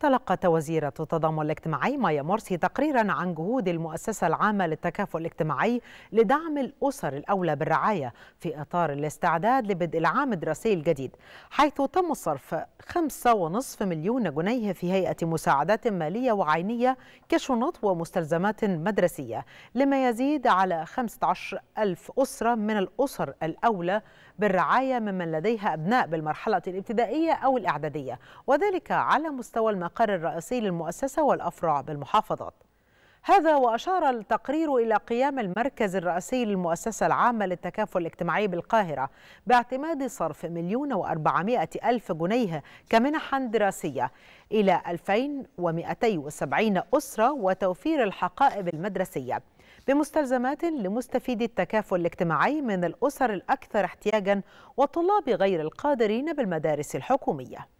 تلقت وزيرة التضامن الاجتماعي مايا مرسي تقريرا عن جهود المؤسسة العامة للتكافل الاجتماعي لدعم الأسر الأولى بالرعاية في إطار الاستعداد لبدء العام الدراسي الجديد حيث تم صرف 5.5 مليون جنيه في هيئة مساعدات مالية وعينية كشنط ومستلزمات مدرسية لما يزيد على 15 ألف أسرة من الأسر الأولى بالرعاية ممن لديها أبناء بالمرحلة الابتدائية أو الإعدادية وذلك على مستوى المنطقة المقر الرئيسي للمؤسسة والأفرع بالمحافظات هذا وأشار التقرير إلى قيام المركز الرئيسي للمؤسسة العامة للتكافل الاجتماعي بالقاهرة باعتماد صرف مليون وأربعمائة ألف جنيه كمنحا دراسية إلى 2270 أسرة وتوفير الحقائب المدرسية بمستلزمات لمستفيدي التكافل الاجتماعي من الأسر الأكثر احتياجا والطلاب غير القادرين بالمدارس الحكومية